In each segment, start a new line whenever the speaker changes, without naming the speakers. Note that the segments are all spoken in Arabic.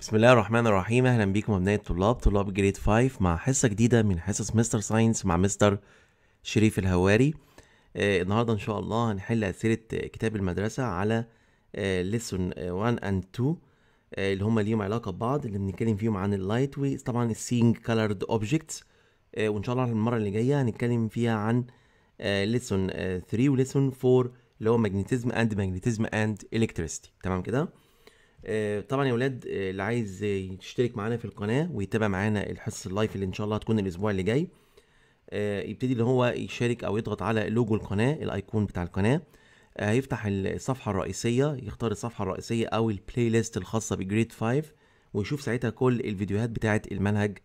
بسم الله الرحمن الرحيم اهلا بيكم ابناء الطلاب طلاب جريد 5 مع حصه جديده من حصص مستر ساينس مع مستر شريف الهواري آه النهارده ان شاء الله هنحل اسئله كتاب المدرسه على آه ليسون 1 اند 2 اللي هم ليهم علاقه ببعض اللي بنتكلم فيهم عن اللايت ويز طبعا السينج كلرد اوبجكتس وان شاء الله المره اللي جايه هنتكلم فيها عن ليسون 3 وليسون 4 اللي هو ماجنتيزم اند ماجنتيزم اند الكتريستي تمام كده آه، طبعا يا ولاد آه، اللي عايز يشترك معانا في القناه ويتابع معانا الحصه اللايف اللي ان شاء الله هتكون الاسبوع اللي جاي آه، يبتدي اللي هو يشارك او يضغط على لوجو القناه الايقون بتاع القناه هيفتح الصفحه الرئيسيه يختار الصفحه الرئيسيه او البلاي ليست الخاصه بجريد 5 ويشوف ساعتها كل الفيديوهات بتاعه المنهج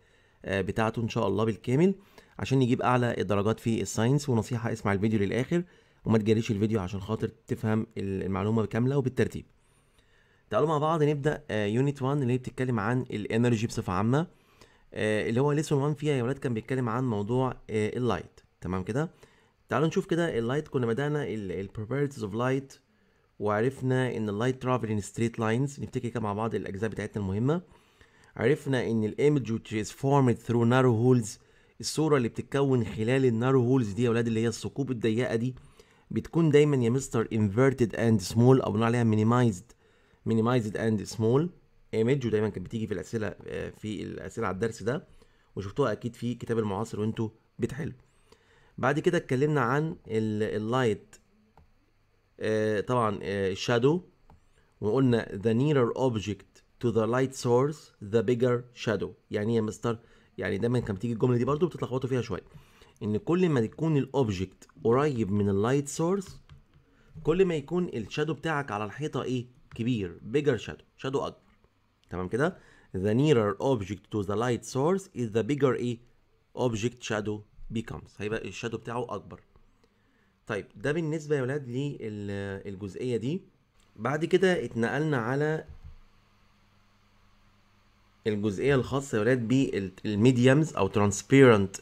بتاعته ان شاء الله بالكامل عشان يجيب اعلى الدرجات في الساينس ونصيحه اسمع الفيديو للاخر وما تجريش الفيديو عشان خاطر تفهم المعلومه كامله وبالترتيب تعالوا مع بعض نبدا يونت آه، 1 اللي هي بتتكلم عن الانرجي بصفه عامه آه، اللي هو ليسون 1 فيها يا ولاد كان بيتكلم عن موضوع آه، اللايت تمام كده تعالوا نشوف كده اللايت كنا بدانا البروبرتيز اوف لايت وعرفنا ان اللايت ترافل ان ستريت لاينز نفتكر كده مع بعض الاجزاء بتاعتنا المهمه عرفنا ان الايمج which فورمد ثرو نارو هولز الصوره اللي بتتكون خلال النارو هولز دي يا ولاد اللي هي الثقوب الضيقه دي بتكون دايما يا مستر انفيرتد اند سمول او بنقول عليها مينيمايزد مينيمايزد اند سمول ايمج ودايما كانت بتيجي في الاسئله آه، في الاسئله على الدرس ده وشفتوها اكيد في كتاب المعاصر وانتوا بتحلوا بعد كده اتكلمنا عن اللايت آه، طبعا الشادو آه، وقلنا the nearer object to the light source the bigger shadow يعني إيه يا مستر يعني دايما كانت بتيجي الجمله دي برضو بتتلخبطوا فيها شويه ان كل ما يكون الاوبجكت قريب من اللايت سورس كل ما يكون الشادو بتاعك على الحيطه ايه كبير bigger shadow shadow اكبر تمام كده the nearer object to the light source is the bigger a object shadow becomes هيبقى الشادو بتاعه اكبر طيب ده بالنسبه يا ولاد للجزئيه دي بعد كده اتنقلنا على الجزئيه الخاصه يا ولاد بالميديمز او ترانسبيرنت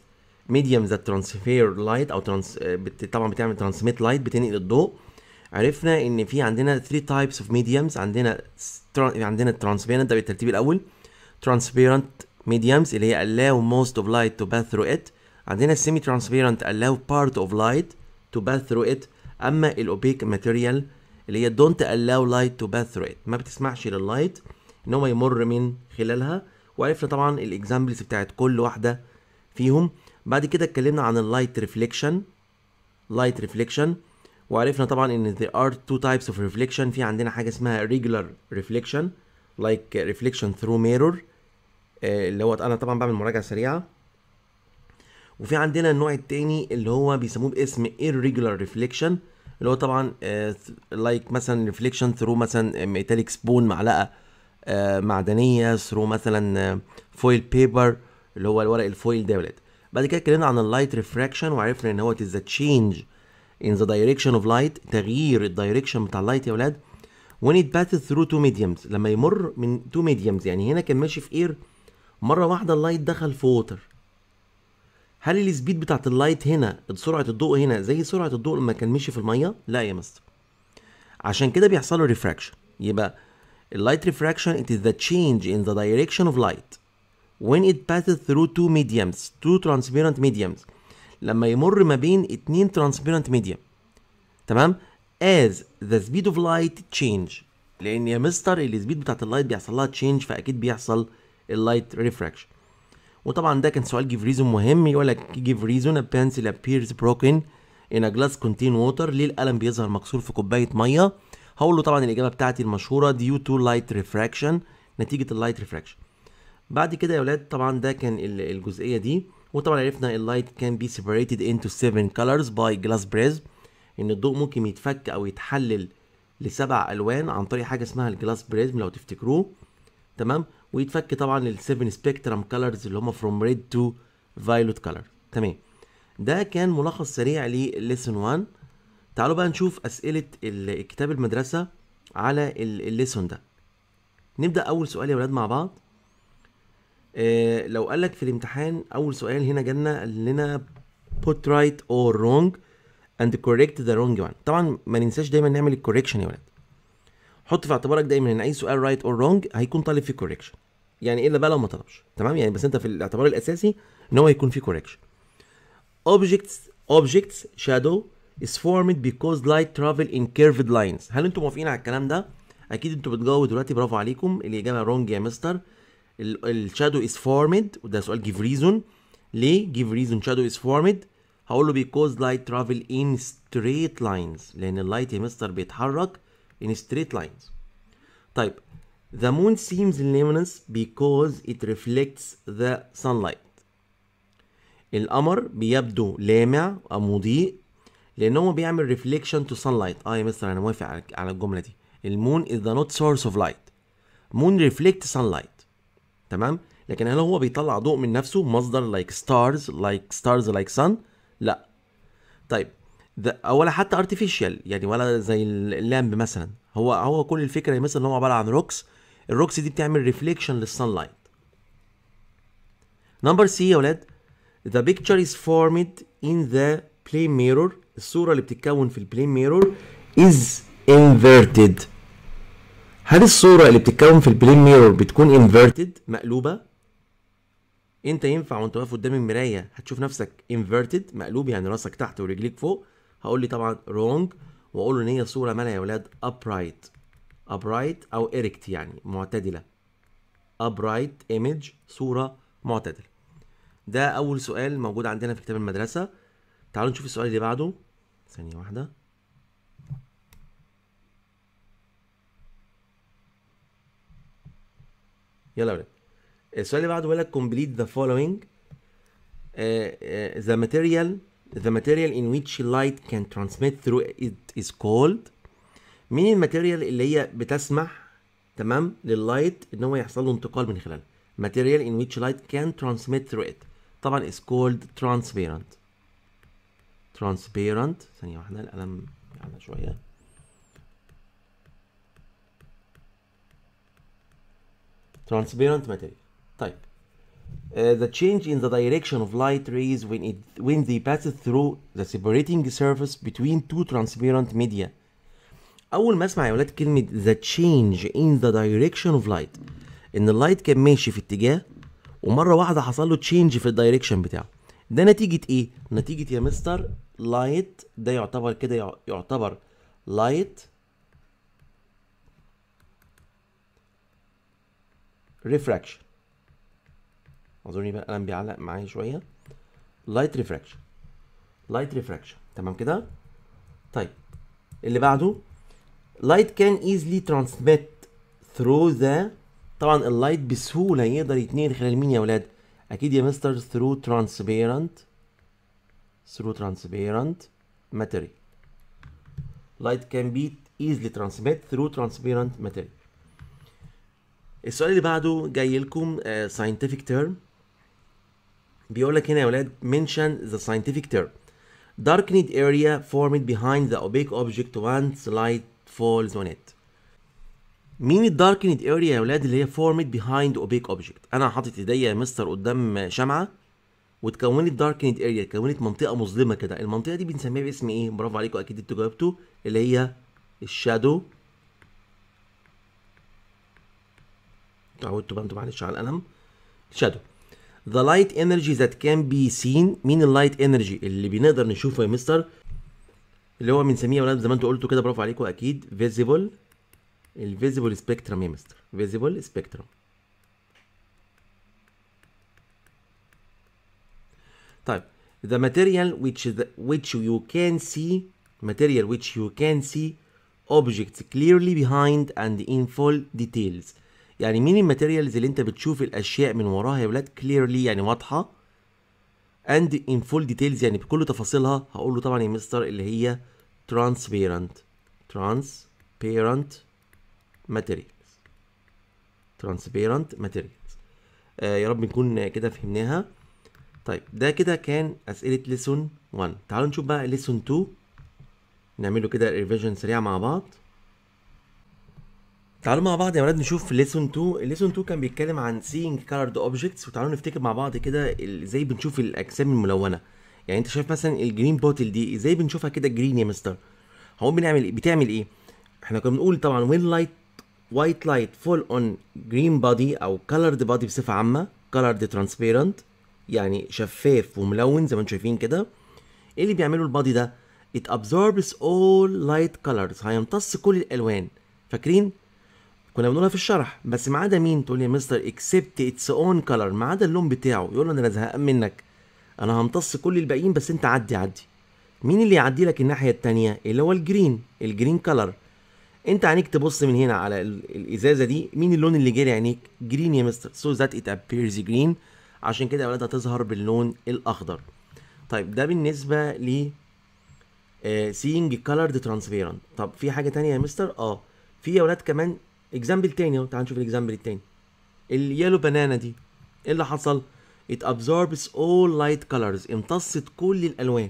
ميديمز that transfer light او ترانس طبعا بتعمل ترانسميت لايت بتنقل الضوء عرفنا ان في عندنا 3 تايبس اوف ميديمز عندنا عندنا الترانسبيرنت ده بالترتيب الاول ترانسبيرنت mediums اللي هي allow most of light to pass through it عندنا semi transparent allow part of light to pass through it اما الاوبيك material اللي هي don't allow light to pass through it ما بتسمحش لللايت ان هو يمر من خلالها وعرفنا طبعا الاكزامبلز بتاعت كل واحده فيهم بعد كده اتكلمنا عن اللايت ريفليكشن لايت ريفليكشن وعرفنا طبعا ان there are two types of reflection في عندنا حاجه اسمها regular reflection like reflection through mirror آه، اللي هو انا طبعا بعمل مراجعه سريعه وفي عندنا النوع التاني اللي هو بيسموه باسم irregular reflection اللي هو طبعا uh, like مثلا reflection through مثلا metallic spoon معلقه uh, معدنيه through مثلا فويل paper بيبر اللي هو الورق الفويل ده بعد كده اتكلمنا عن اللايت ريفراكشن وعرفنا ان هو is a change in the direction of light تغيير الدايركشن بتاع اللايت يا ولاد when it passes through two mediums لما يمر من two mediums يعني هنا كان ماشي في اير مره واحده اللايت دخل في ووتر هل السبيد بتاعت اللايت هنا سرعه الضوء هنا زي سرعه الضوء لما كان ماشي في الميه لا يا مستر عشان كده بيحصل له ريفراكشن يبقى اللايت ريفراكشن it is the change in the direction of light when it passes through two mediums two transparent mediums لما يمر ما بين اتنين ترانسبيرنت ميديا تمام as the speed of light change لان يا مستر السبيد بتاعت اللايت بيحصل لها تشينج فاكيد بيحصل اللايت ريفراكشن وطبعا ده كان سؤال جيف ريزون مهم يقول لك جيف ريزون ا بنسل ابيرز بروكن ان ا جلاس كونتين ووتر ليه القلم بيظهر مكسور في كوبايه ميه هقول له طبعا الاجابه بتاعتي المشهوره ديو تو لايت ريفراكشن نتيجه اللايت ريفراكشن بعد كده يا ولاد طبعا ده كان الجزئيه دي وطبعا عرفنا اللايت كان بي separated into 7 colors by glass بريز ان الضوء ممكن يتفك او يتحلل لسبع الوان عن طريق حاجه اسمها الجلاس بريزم لو تفتكروه تمام ويتفك طبعا لل7 سبيكترم كلرز اللي هم فروم ريد تو فايلوت كلر تمام ده كان ملخص سريع لليسن 1 تعالوا بقى نشوف اسئله الكتاب المدرسه على الليسون ده نبدا اول سؤال يا ولاد مع بعض إيه لو قال لك في الامتحان اول سؤال هنا جالنا قال لنا put right or wrong and correct the wrong one طبعا ما ننساش دايما نعمل الكوريكشن يا ولاد حط في اعتبارك دايما ان اي سؤال right or wrong هيكون طالب فيه كوريكشن يعني إيه الا بقى لو ما طلبش تمام يعني بس انت في الاعتبار الاساسي ان هو هيكون فيه كوريكشن objects objects shadow is formed because light travel in curved lines هل انتم موافقين على الكلام ده اكيد انتم بتجاوبوا دلوقتي برافو عليكم الاجابه رونج يا مستر الشادو از فورمد وده سؤال جيف ريزون ليه جيف ريزون شادو از فورمد هقول له بيكوز لايت ترافل ان ستريت لاينز لان اللايت يا مستر بيتحرك ان ستريت لاينز طيب The moon seems luminous because it reflects the sunlight. القمر بيبدو لامع أو مضيء لأن هو بيعمل reflection to sunlight. آه يا مستر أنا موافق على الجملة دي. المون is the not source of light. Moon reflects sunlight. تمام لكن هل هو بيطلع ضوء من نفسه مصدر لايك ستارز لايك ستارز لايك سان لا طيب ده ولا حتى ارتفيشال يعني ولا زي اللامب مثلا هو هو كل الفكره مثلا ان هو عباره عن روكس الروكس دي بتعمل ريفليكشن لايت نمبر سي يا ولاد the picture is formed in the plane mirror الصورة اللي بتتكون في البلين mirror is inverted هل الصورة اللي بتتكون في البلين ميرور بتكون انفيرتد مقلوبة؟ انت ينفع وانت واقف قدام المراية هتشوف نفسك انفيرتد مقلوب يعني راسك تحت ورجليك فوق هقول لي طبعا رونج واقول له ان هي صورة مالها يا ولاد upright ابرايت او اريكت يعني معتدلة upright image صورة معتدلة ده اول سؤال موجود عندنا في كتاب المدرسة تعالوا نشوف السؤال اللي بعده ثانية واحدة يلا يا السؤال اللي بعده بيقول لك complete the following the material the material in which light can transmit through it is called مين الماتيريال اللي هي بتسمح تمام لللايت ان هو يحصل له انتقال من خلالها material in which light can transmit through it طبعا is called transparent transparent ثانية واحدة القلم على شوية transparent material طيب Uh, the change in the direction of light rays when, it, when they pass through the separating surface between two transparent media. أول ما أسمع يا ولاد كلمة the change in the direction of light إن اللايت كان ماشي في اتجاه ومرة واحدة حصل له change في الدايركشن بتاعه. ده نتيجة إيه؟ نتيجة يا مستر لايت ده يعتبر كده يعتبر لايت ريفراكشن اظن يبقى القلم بيعلق معايا شويه لايت ريفراكشن لايت ريفراكشن تمام كده طيب اللي بعده light can easily transmit through the طبعا اللايت بسهوله يقدر يتنقل خلال مين يا ولاد اكيد يا مستر through transparent through transparent material light can be easily transmit through transparent material السؤال اللي بعده جاي لكم ساينتفك آه، تيرم بيقول لك هنا يا ولاد منشن ذا scientific تيرم darkened area formed behind the opaque object once light falls on it مين الداركند area يا ولاد اللي هي formed behind opaque object انا حاطط ايديا يا مستر قدام شمعه وتكونت darkened area تكونت منطقه مظلمه كده المنطقه دي بنسميها باسم ايه برافو عليكم اكيد انتوا جاوبتوا اللي هي الشادو تعودت بقى انتوا معلش على القلم شادو ذا لايت انرجي ذات كان بي سين مين اللايت انرجي اللي بنقدر نشوفه يا مستر اللي هو بنسميه يا ولاد زي ما انتوا قلتوا كده برافو عليكم اكيد فيزيبل الفيزيبل سبيكترم يا مستر فيزيبل سبيكترم طيب the material which the, which you can see material which you can see objects clearly behind and in full details يعني مين الماتيريالز اللي انت بتشوف الاشياء من وراها يا ولاد كليرلي يعني واضحه اند ان فول ديتيلز يعني بكل تفاصيلها هقول له طبعا يا مستر اللي هي ترانسبيرنت ترانسبيرنت ماتيريالز ترانسبيرنت ماتيريالز يا رب نكون كده فهمناها طيب ده كده كان اسئله ليسون 1 تعالوا نشوف بقى ليسون 2 نعمله كده ريفيجن سريعه مع بعض تعالوا مع بعض يا ولاد نشوف ليسون 2 ليسون 2 كان بيتكلم عن سينج كالرد اوبجيكتس وتعالوا نفتكر مع بعض كده ازاي بنشوف الاجسام الملونه يعني انت شايف مثلا الجرين بوتل دي ازاي بنشوفها كده جرين يا مستر هو بنعمل ايه بتعمل ايه احنا كنا بنقول طبعا وين لايت وايت لايت فول اون جرين بودي او كالرد بودي بصفه عامه كالرد ترانسبيرنت يعني شفاف وملون زي ما انتم شايفين كده ايه اللي بيعمله البادي ده it absorbs all light colors هيمتص كل الالوان فاكرين كنا بنقولها في الشرح بس ما عدا مين تقول لي يا مستر اكسبت اتس اون كلر ما عدا اللون بتاعه يقول له انا زهقان منك انا همتص كل الباقيين بس انت عدي عدي مين اللي يعدي لك الناحيه التانية اللي هو الجرين الجرين كلر انت عينيك تبص من هنا على الازازه دي مين اللون اللي جاري عينيك جرين يا مستر سو ذات ات ابيرز جرين عشان كده يا ولاد هتظهر باللون الاخضر طيب ده بالنسبه ل سينج كلر ترانسبيرنت طب في حاجه تانية يا مستر اه في يا ولاد كمان اكزامبل تاني اهو تعال نشوف الاكزامبل التاني اليالو بانانا دي ايه اللي حصل it absorbs all light colors امتصت كل الالوان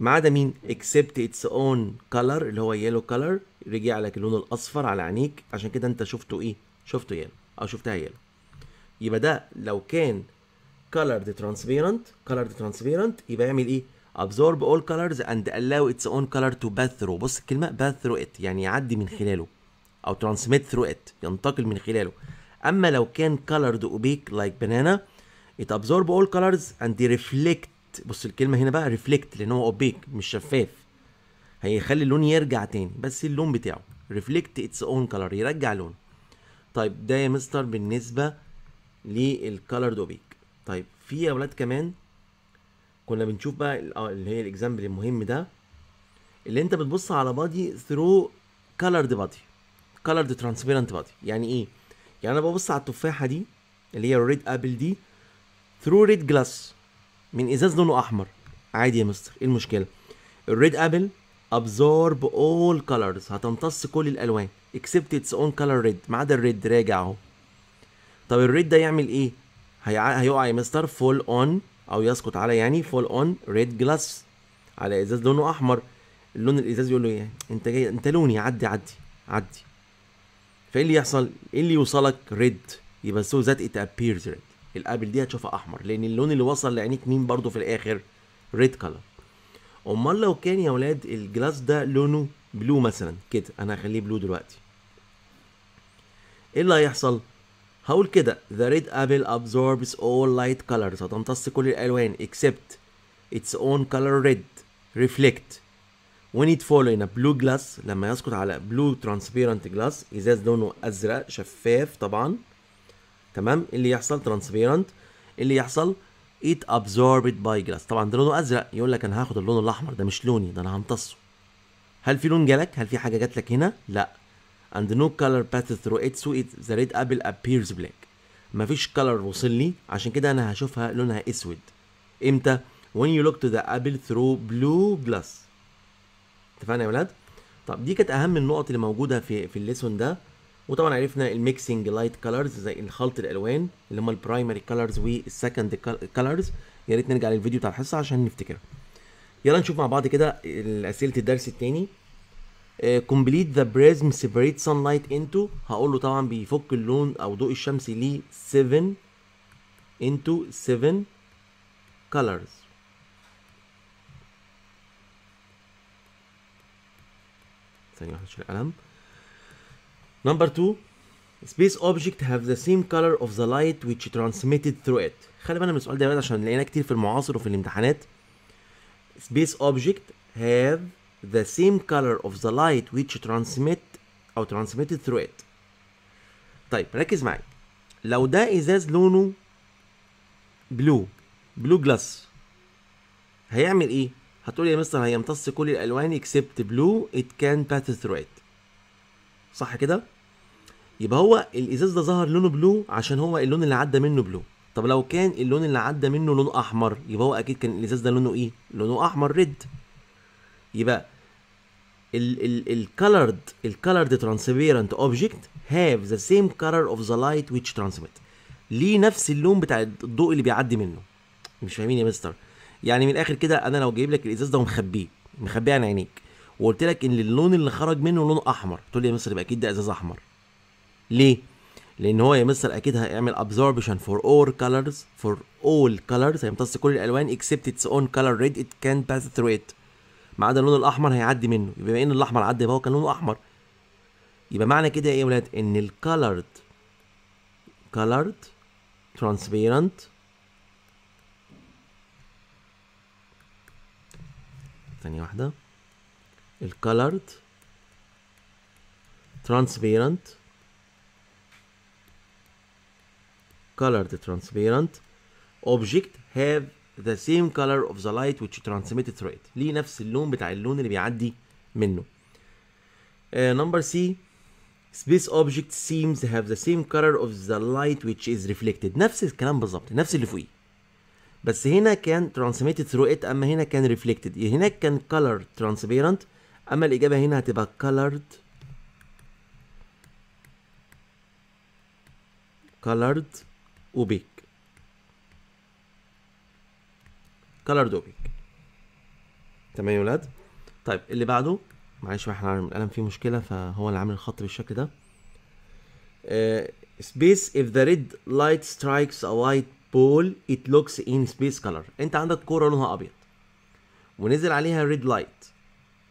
ما عدا مين except its own color اللي هو يالو color رجع لك اللون الاصفر على عينيك عشان كده انت شفته ايه شفته يالو او شفتها يالو يبقى ده لو كان colored transparent colored transparent يبقى يعمل ايه absorb all colors and allow its own color to pass through بص الكلمه pass through it يعني يعدي من خلاله او ترانسميت ثرو ات ينتقل من خلاله اما لو كان colored اوبيك لايك بنانا it absorb all colors and they reflect بص الكلمه هنا بقى reflect لان هو اوبيك مش شفاف هيخلي اللون يرجع تاني بس اللون بتاعه reflect its own color يرجع لون طيب ده يا مستر بالنسبه للكالرد اوبيك طيب في يا ولاد كمان كنا بنشوف بقى آه، اللي هي الاكزامبل المهم ده اللي انت بتبص على بادي ثرو كالرد بادي كلرد ترانسبيرنت بادي يعني ايه يعني انا ببص على التفاحه دي اللي هي الريد ابل دي ثرو ريد جلاس من ازاز لونه احمر عادي يا مستر ايه المشكله الريد ابل ابزورب اول كلرز هتمتص كل الالوان اكسبت اتس اون كلر ريد ما عدا الريد راجع اهو طب الريد ده يعمل ايه هي... هيقع يا مستر فول اون او يسقط على يعني فول اون ريد جلاس على ازاز لونه احمر اللون الازاز يقول له ايه انت جاي انت لوني عدي عدي عدي فايه اللي يحصل ايه اللي يوصلك ريد يبقى سو ذات ات ابيرز ريد الابل دي هتشوفها احمر لان اللون اللي وصل لعينيك مين برضو في الاخر ريد كلر امال لو كان يا ولاد الجلاس ده لونه بلو مثلا كده انا هخليه بلو دلوقتي ايه اللي هيحصل هقول كده the red apple absorbs all light colors هتمتص كل الالوان except its own color red reflect in a بلو جلاس لما يسقط على بلو ترانسبيرنت جلاس ازاز لونه ازرق شفاف طبعا تمام اللي يحصل ترانسبيرنت اللي يحصل ات absorbed by glass طبعا ده لونه ازرق يقول لك انا هاخد اللون الاحمر ده مش لوني ده انا همتصه هل في لون جالك هل في حاجه جات لك هنا لا and no color path through it so it the red apple appears black مفيش color وصل لي عشان كده انا هشوفها لونها اسود امتى when you look to the apple through blue glass اتفقنا يا ولاد طب دي كانت اهم النقط اللي موجوده في في الليسون ده وطبعا عرفنا الميكسنج لايت كلرز زي الخلط الالوان اللي هم البرايمري كلرز والسكند كلرز يا ريت نرجع للفيديو بتاع الحصه عشان نفتكرها يلا نشوف مع بعض كده اسئله الدرس الثاني كومبليت ذا بريزم سيبريت سان لايت انتو هقول له طبعا بيفك اللون او ضوء الشمس ليه 7 انتو 7 كلرز ثانية واحدة شيل القلم نمبر 2 space object have the same color of the light which transmitted through it خلي بالنا من السؤال ده عشان لقيناه كتير في المعاصر وفي الامتحانات space object have the same color of the light which transmit او transmitted through it طيب ركز معايا لو ده ازاز لونه بلو بلو جلاس هيعمل ايه هتقول يا مستر هيمتص كل الالوان اكسبت بلو ات كان باث ثرو ات صح كده يبقى هو الازاز ده ظهر لونه بلو عشان هو اللون اللي عدى منه بلو طب لو كان اللون اللي عدى منه لون احمر يبقى هو اكيد كان الازاز ده لونه ايه لونه احمر ريد يبقى الكالرد الكالرد ترانسبيرنت اوبجكت هاف ذا سيم كالر اوف ذا لايت which ترانسميت ليه نفس اللون بتاع الضوء اللي بيعدي منه مش فاهمين يا مستر يعني من الاخر كده انا لو جايب لك الازاز ده ومخبيه مخبيه عن عينيك وقلت لك ان اللون اللي خرج منه لون احمر تقول لي يا مستر يبقى اكيد ده ازاز احمر ليه لان هو يا مستر اكيد هيعمل absorption for all colors for all colors هيمتص كل الالوان اكسبت اتس اون كلر ريد ات كان باث ثرو ات ما عدا اللون الاحمر هيعدي منه بما ان الاحمر عدى يبقى هو كان لونه احمر يبقى معنى كده ايه يا ولاد ان الكالرد colored transparent ثانية واحدة الكالرد ترانسبيرنت colored transparent object have the same color of the light which transmitted through it ليه نفس اللون بتاع اللون اللي بيعدي منه نمبر number سي space object seems to have the same color of the light which is reflected نفس الكلام بالظبط نفس اللي فوقيه بس هنا كان ترانسميتد ثرو ات اما هنا كان ريفليكتد هناك كان كولر ترانسبيرنت اما الاجابه هنا هتبقى كولرد كولرد اوبيك كولرد اوبيك تمام يا ولاد طيب اللي بعده معلش احنا القلم فيه مشكله فهو اللي عامل الخط بالشكل ده سبيس اف ذا ريد لايت سترايكس ا وايت بول ات لوكس ان سبيس كلر انت عندك كوره لونها ابيض ونزل عليها ريد لايت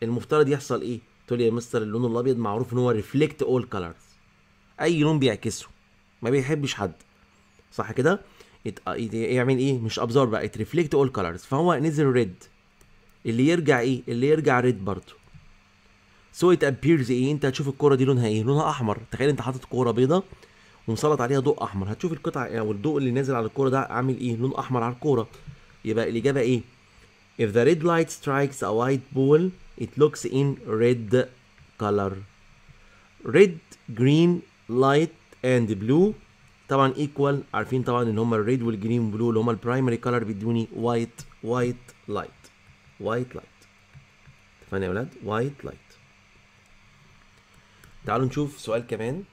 المفترض يحصل ايه تقول لي يا مستر اللون الابيض معروف ان هو ريفلكت اول كلرز اي لون بيعكسه ما بيحبش حد صح كده يعمل ايه مش ابزور بقى ات ريفلكت اول كلرز فهو نزل ريد اللي يرجع ايه اللي يرجع ريد برضه سو ات ابيرز ايه انت هتشوف الكوره دي لونها ايه لونها احمر تخيل انت حاطط كوره بيضه ومسلط عليها ضوء احمر هتشوف القطعه آه، او الضوء اللي نازل على الكوره ده عامل ايه لون احمر على الكوره يبقى الاجابه ايه if the red light strikes a white ball it looks in red color red green light and blue طبعا ايكوال عارفين طبعا ان هما الريد والجرين والبلو اللي هما البرايمري كلر بيدوني وايت وايت لايت وايت لايت اتفقنا يا ولاد وايت لايت تعالوا نشوف سؤال كمان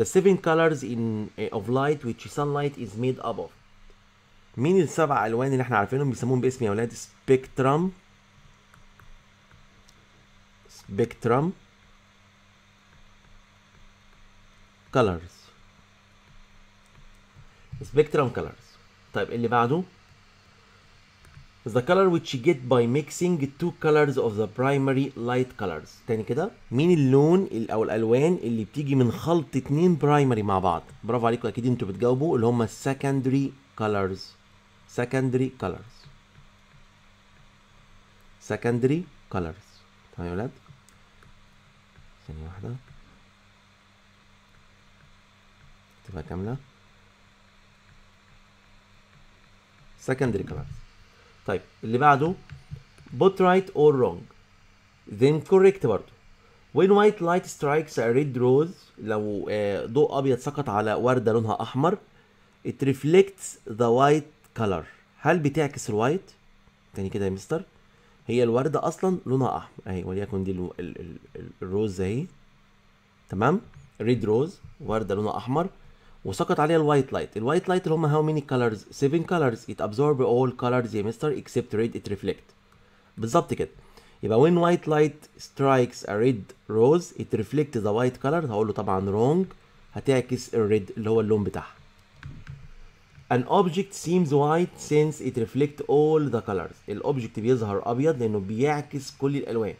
The seven colors in eh, of light which sunlight is made up of. مين السبع الوان اللي احنا عارفينهم بيسموهم باسم يا ولاد سبيكترم سبيكترم colors سبيكترم colors طيب اللي بعده the color which you get by mixing two colors of the primary light colors تاني كده مين اللون او الالوان اللي بتيجي من خلط اتنين primary مع بعض برافو عليكم اكيد انتوا بتجاوبوا اللي هما secondary colors secondary colors secondary colors تمام يا ولاد ثانيه واحده تبقى كامله secondary colors طيب اللي بعده بوت رايت اور رونج ذن كوريكت برضه وين وايت لايت سترايكس ا ريد روز لو آه، ضوء ابيض سقط على ورده لونها احمر ات reflects ذا وايت كلر هل بتعكس الوايت تاني كده يا مستر هي الوردة أصلا لونها أحمر أهي وليكن دي الروز أهي تمام ريد روز وردة لونها أحمر وسقط عليها الوايت لايت الوايت لايت اللي هم هاو ميني كلرز 7 كلرز it absorb all colors يا مستر except red it reflect بالظبط كده يبقى when white light strikes a red rose it reflects the white color هقول له طبعا wrong هتعكس الريد اللي هو اللون بتاعها An object seems white since it reflects all the colors الأوبجكت بيظهر أبيض لأنه بيعكس كل الألوان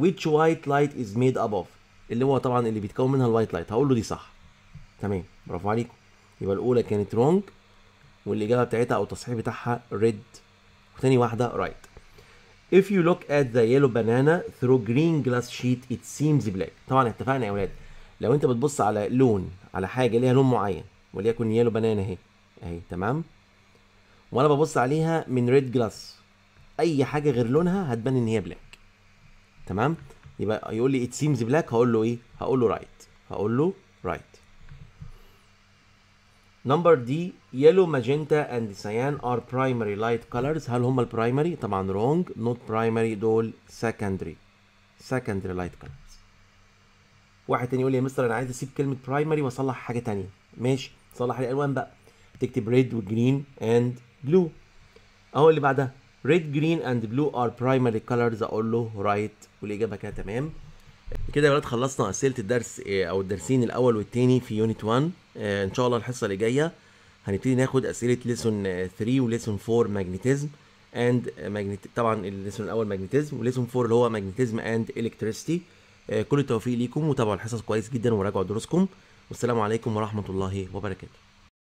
Which white light is made up of اللي هو طبعا اللي بيتكون منها الوايت لايت هقول له دي صح تمام برافو عليكم يبقى الاولى كانت رونج والاجابه بتاعتها او التصحيح بتاعها ريد وتاني واحده رايت right. If you look at the yellow banana through green glass sheet it seems black طبعا اتفقنا يا اولاد لو انت بتبص على لون على حاجه ليها لون معين وليكن يلو بانانا اهي اهي تمام وانا ببص عليها من ريد جلاس اي حاجه غير لونها هتبان ان هي بلاك تمام يبقى يقول لي ات سيمز بلاك هقول له ايه هقول له رايت right. هقول له رايت نمبر دي يلو ماجنتا اند سيان ار برايمري لايت كولرز هل هم البرايمري طبعا رونج نوت برايمري دول سكندري سكندري لايت كولرز واحد تاني يقول لي يا مستر انا عايز اسيب كلمه برايمري واصلح حاجه تانية ماشي صلح الالوان بقى تكتب ريد وجرين اند بلو اهو اللي بعدها ريد جرين اند بلو ار برايمري كولرز اقول له رايت والاجابه كده تمام كده يا ولاد خلصنا اسئله الدرس او الدرسين الاول والتاني في يونت 1 آه، ان شاء الله الحصه اللي جايه هنبتدي ناخد اسئله ليسون 3 وليسون 4 ماجنتيزم اند طبعا الليسون الاول ماجنتيزم وليسون 4 اللي هو ماجنتيزم اند الكتريستي كل التوفيق ليكم وتابعوا الحصص كويس جدا وراجعوا دروسكم والسلام عليكم ورحمه الله وبركاته